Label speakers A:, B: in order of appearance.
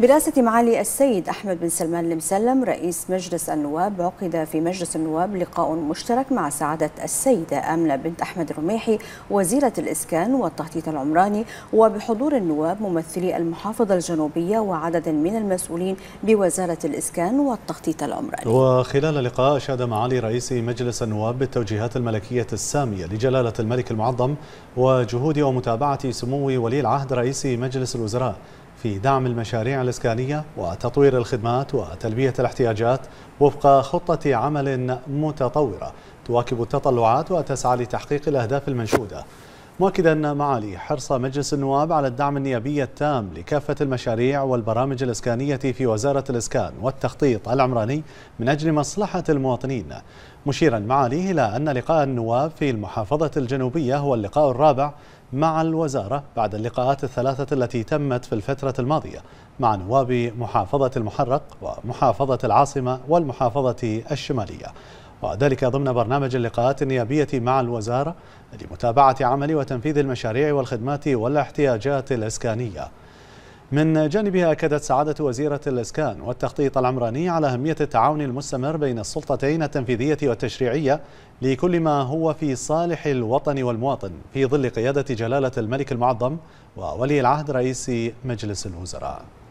A: برئاسة معالي السيد أحمد بن سلمان المسلم رئيس مجلس النواب عقد في مجلس النواب لقاء مشترك مع سعادة السيدة آمنة بنت أحمد الرميحي وزيرة الإسكان والتخطيط العمراني وبحضور النواب ممثلي المحافظة الجنوبية وعدد من المسؤولين بوزارة الإسكان والتخطيط العمراني
B: وخلال اللقاء أشاد معالي رئيس مجلس النواب بالتوجيهات الملكية السامية لجلالة الملك المعظم وجهود ومتابعة سمو ولي العهد رئيس مجلس الوزراء في دعم المشاريع الإسكانية وتطوير الخدمات وتلبية الاحتياجات وفق خطة عمل متطورة تواكب التطلعات وتسعى لتحقيق الأهداف المنشودة مؤكدا معالي حرص مجلس النواب على الدعم النيابي التام لكافة المشاريع والبرامج الإسكانية في وزارة الإسكان والتخطيط العمراني من أجل مصلحة المواطنين مشيرا معاليه إلى أن لقاء النواب في المحافظة الجنوبية هو اللقاء الرابع مع الوزارة بعد اللقاءات الثلاثة التي تمت في الفترة الماضية مع نواب محافظة المحرق ومحافظة العاصمة والمحافظة الشمالية وذلك ضمن برنامج اللقاءات النيابية مع الوزارة لمتابعة عمل وتنفيذ المشاريع والخدمات والاحتياجات الإسكانية من جانبها أكدت سعادة وزيرة الإسكان والتخطيط العمراني على أهمية التعاون المستمر بين السلطتين التنفيذية والتشريعية لكل ما هو في صالح الوطن والمواطن في ظل قيادة جلالة الملك المعظم وولي العهد رئيس مجلس الوزراء